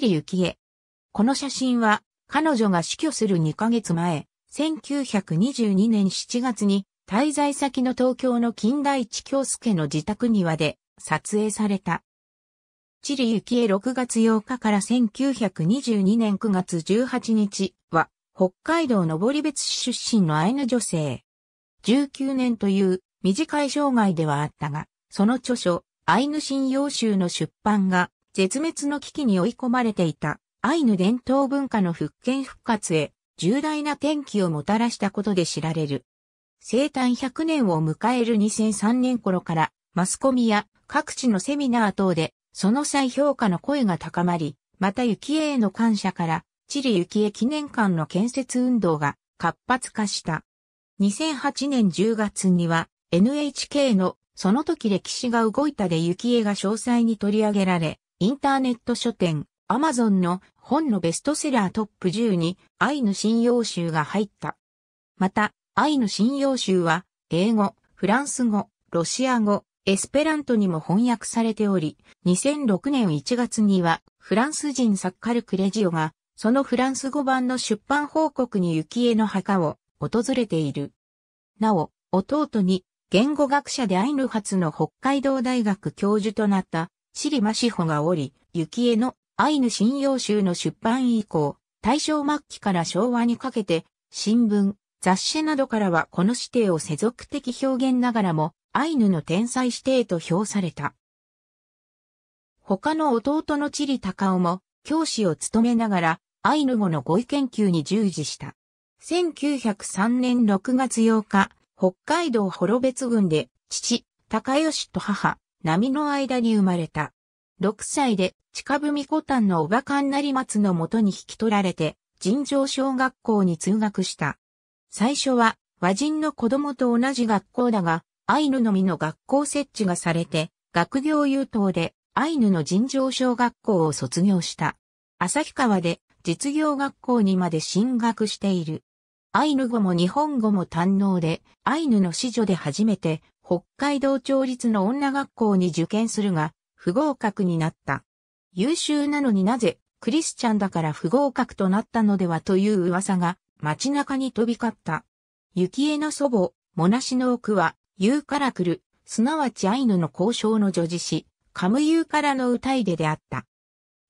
走幸恵。この写真は、彼女が死去する2ヶ月前、1922年7月に、滞在先の東京の近代地京介の自宅庭で撮影された。チリ幸恵6月8日から1922年9月18日は、北海道登別市出身のアイヌ女性。19年という短い生涯ではあったが、その著書、アイヌ信用集の出版が絶滅の危機に追い込まれていたアイヌ伝統文化の復権復活へ重大な転機をもたらしたことで知られる。生誕100年を迎える2003年頃からマスコミや各地のセミナー等でその再評価の声が高まり、また幸恵への感謝から地理幸恵記念館の建設運動が活発化した。2008年10月には NHK のその時歴史が動いたで幸恵が詳細に取り上げられ、インターネット書店、アマゾンの本のベストセラートップ10に愛の信用集が入った。また、愛の信用集は、英語、フランス語、ロシア語、エスペラントにも翻訳されており、2006年1月には、フランス人サッカルクレジオが、そのフランス語版の出版報告に雪絵の墓を訪れている。なお、弟に、言語学者でアイヌ発の北海道大学教授となったリマシホがおり、幸恵のアイヌ信用集の出版以降、大正末期から昭和にかけて、新聞、雑誌などからはこの指定を世俗的表現ながらも、アイヌの天才指定と評された。他の弟のチリタカオも、教師を務めながら、アイヌ語の語彙研究に従事した。1903年6月8日、北海道幌別郡で、父、高吉と母、波の間に生まれた。6歳で、近文古丹のおばかんなり松のもとに引き取られて、尋常小学校に通学した。最初は、和人の子供と同じ学校だが、アイヌのみの学校設置がされて、学業優等で、アイヌの尋常小学校を卒業した。旭川で、実業学校にまで進学している。アイヌ語も日本語も堪能で、アイヌの子女で初めて、北海道町立の女学校に受験するが、不合格になった。優秀なのになぜ、クリスチャンだから不合格となったのではという噂が、街中に飛び交った。雪絵の祖母、モナシの奥は、ユーカラクル、すなわちアイヌの交渉の女児子、カムユーカラの歌いでであった。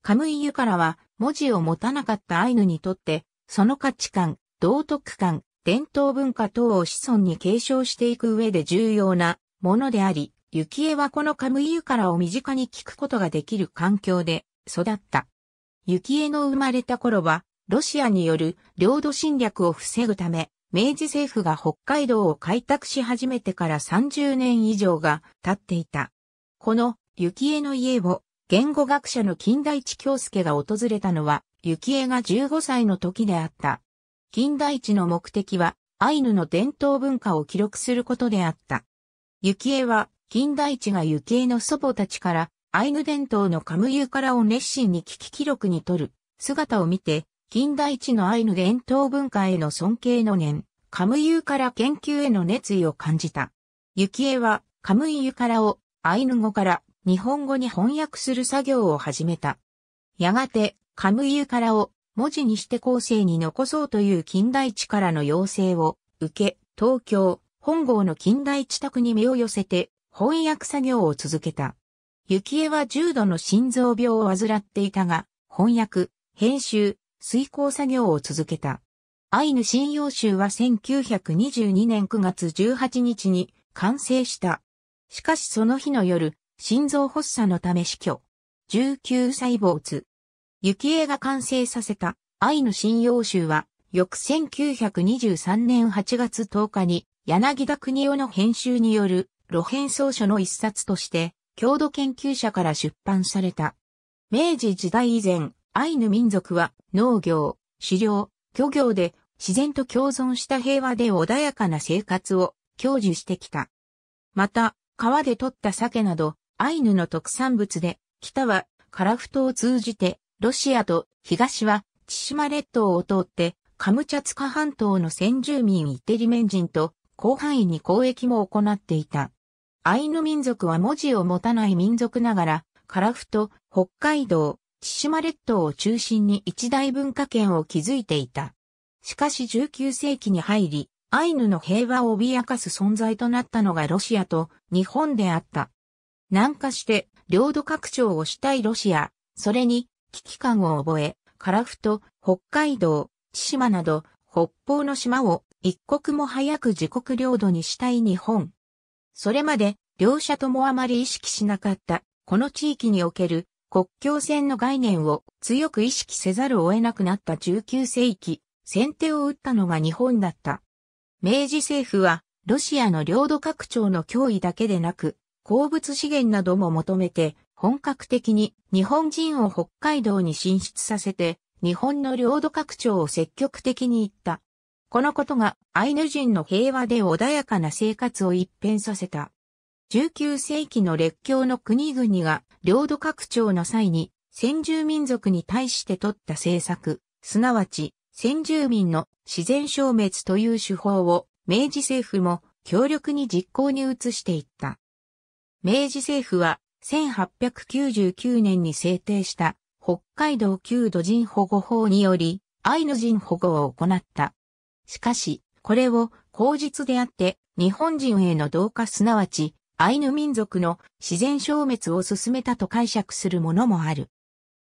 カムイユカラは、文字を持たなかったアイヌにとって、その価値観、道徳観、伝統文化等を子孫に継承していく上で重要なものであり、幸恵はこのカムイユカラを身近に聞くことができる環境で育った。幸恵の生まれた頃は、ロシアによる領土侵略を防ぐため、明治政府が北海道を開拓し始めてから30年以上が経っていた。この幸恵の家を言語学者の近代地京介が訪れたのは、幸恵が15歳の時であった。金大地の目的は、アイヌの伝統文化を記録することであった。雪恵は、金大地が雪恵の祖母たちから、アイヌ伝統のカムユカラを熱心に聞き記録にとる姿を見て、金大地のアイヌ伝統文化への尊敬の念、カムユカラ研究への熱意を感じた。雪恵は、カムイユカラをアイヌ語から日本語に翻訳する作業を始めた。やがて、カムユカラを文字にして後世に残そうという近代地からの要請を受け、東京、本郷の近代地宅に目を寄せて翻訳作業を続けた。幸恵は重度の心臓病を患っていたが、翻訳、編集、遂行作業を続けた。アイヌ新用集は1922年9月18日に完成した。しかしその日の夜、心臓発作のため死去。19歳没。幸恵が完成させた愛の信用集は、翌1923年8月10日に、柳田国夫の編集による露編草書の一冊として、郷土研究者から出版された。明治時代以前、アイヌ民族は農業、狩猟、漁業で自然と共存した平和で穏やかな生活を享受してきた。また、川で取った鮭など、アイヌの特産物で、北はカラフトを通じてロシアと東は千島列島を通ってカムチャツカ半島の先住民イテリメン人と広範囲に交易も行っていた。アイヌ民族は文字を持たない民族ながら、カラフト、北海道、千島列島を中心に一大文化圏を築いていた。しかし19世紀に入り、アイヌの平和を脅かす存在となったのがロシアと日本であった。南下して領土拡張をしたいロシア、それに危機感を覚え、樺太、北海道、千島など、北方の島を一刻も早く自国領土にしたい日本。それまで、両者ともあまり意識しなかった、この地域における国境線の概念を強く意識せざるを得なくなった19世紀、先手を打ったのが日本だった。明治政府は、ロシアの領土拡張の脅威だけでなく、鉱物資源なども求めて、本格的に日本人を北海道に進出させて、日本の領土拡張を積極的に言った。このことがアイヌ人の平和で穏やかな生活を一変させた。19世紀の列強の国々が領土拡張の際に先住民族に対して取った政策、すなわち先住民の自然消滅という手法を明治政府も強力に実行に移していった。明治政府は1899年に制定した北海道旧土人保護法により、アイヌ人保護を行った。しかし、これを口実であって、日本人への同化すなわち、アイヌ民族の自然消滅を進めたと解釈するものもある。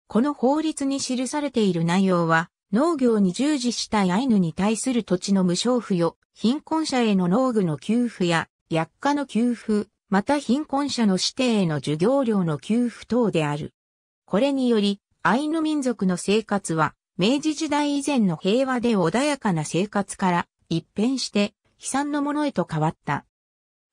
この法律に記されている内容は、農業に従事したいアイヌに対する土地の無償付与、貧困者への農具の給付や、薬価の給付、また貧困者の指定への授業料の給付等である。これにより、アイヌ民族の生活は、明治時代以前の平和で穏やかな生活から一変して悲惨なものへと変わった。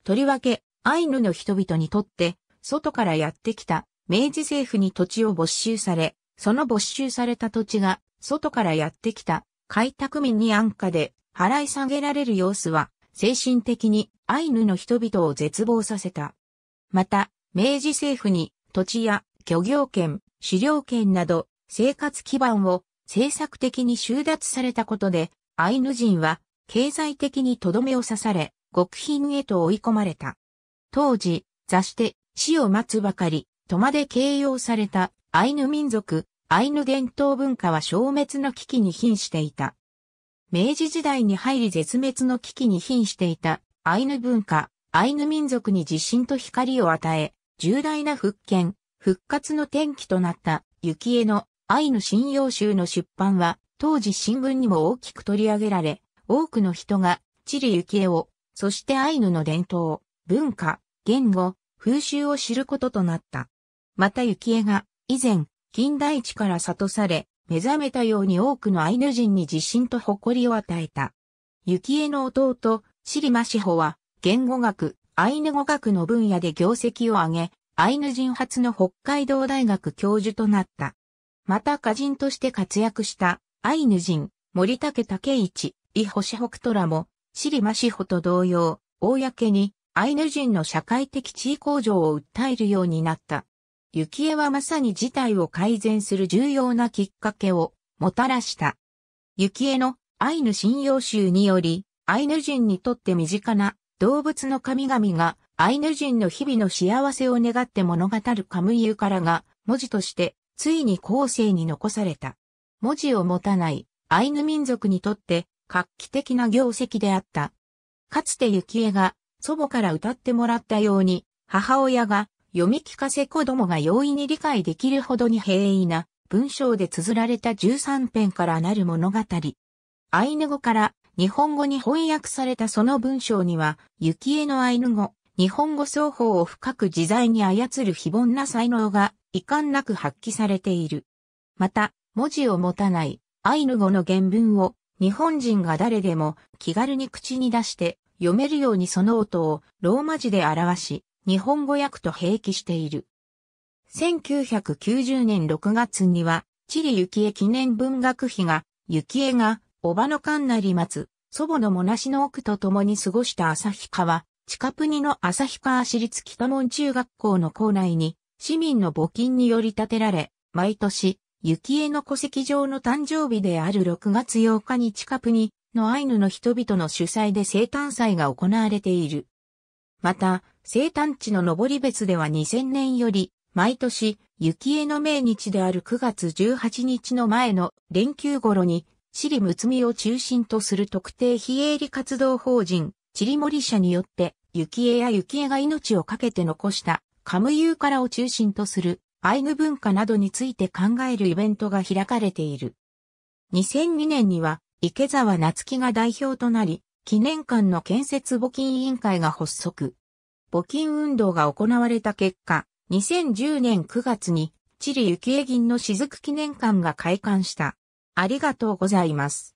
とりわけ、アイヌの人々にとって、外からやってきた明治政府に土地を没収され、その没収された土地が、外からやってきた開拓民に安価で払い下げられる様子は、精神的にアイヌの人々を絶望させた。また、明治政府に土地や漁業権、狩猟権など生活基盤を政策的に収奪されたことで、アイヌ人は経済的にとどめを刺され、極貧へと追い込まれた。当時、座して死を待つばかり、戸まで形容されたアイヌ民族、アイヌ伝統文化は消滅の危機に瀕していた。明治時代に入り絶滅の危機に瀕していたアイヌ文化、アイヌ民族に自信と光を与え、重大な復権、復活の転機となった雪絵のアイヌ信用集の出版は当時新聞にも大きく取り上げられ、多くの人が地理雪絵を、そしてアイヌの伝統、文化、言語、風習を知ることとなった。また雪絵が以前近代地から悟され、目覚めたように多くのアイヌ人に自信と誇りを与えた。幸恵の弟、シリマシホは、言語学、アイヌ語学の分野で業績を上げ、アイヌ人初の北海道大学教授となった。また歌人として活躍したアイヌ人、森竹武一、伊星北虎も、シリマシホと同様、公にアイヌ人の社会的地位向上を訴えるようになった。幸恵はまさに事態を改善する重要なきっかけをもたらした。幸恵のアイヌ信用集により、アイヌ人にとって身近な動物の神々がアイヌ人の日々の幸せを願って物語るカムイユからが文字としてついに後世に残された。文字を持たないアイヌ民族にとって画期的な業績であった。かつて幸恵が祖母から歌ってもらったように母親が読み聞かせ子供が容易に理解できるほどに平易な文章で綴られた13編からなる物語。アイヌ語から日本語に翻訳されたその文章には、雪絵のアイヌ語、日本語双方を深く自在に操る非凡な才能が遺憾なく発揮されている。また、文字を持たないアイヌ語の原文を日本人が誰でも気軽に口に出して読めるようにその音をローマ字で表し、日本語訳と併記している。1990年6月には、チリ幸恵記念文学碑が、幸恵が、おばの館なり松、祖母のもなしの奥と共に過ごした旭川、近国の旭川市立北門中学校の校内に、市民の募金により建てられ、毎年、幸恵の戸籍上の誕生日である6月8日に近くにのアイヌの人々の主催で生誕祭が行われている。また、生誕地の登別では2000年より、毎年、雪江の命日である9月18日の前の連休頃に、チリムツミを中心とする特定非営利活動法人、チリ森社によって、雪江や雪江が命をかけて残した、カムユーカラを中心とする、アイヌ文化などについて考えるイベントが開かれている。2002年には、池沢夏樹が代表となり、記念館の建設募金委員会が発足。募金運動が行われた結果、2010年9月に、チリ幸恵銀の雫記念館が開館した。ありがとうございます。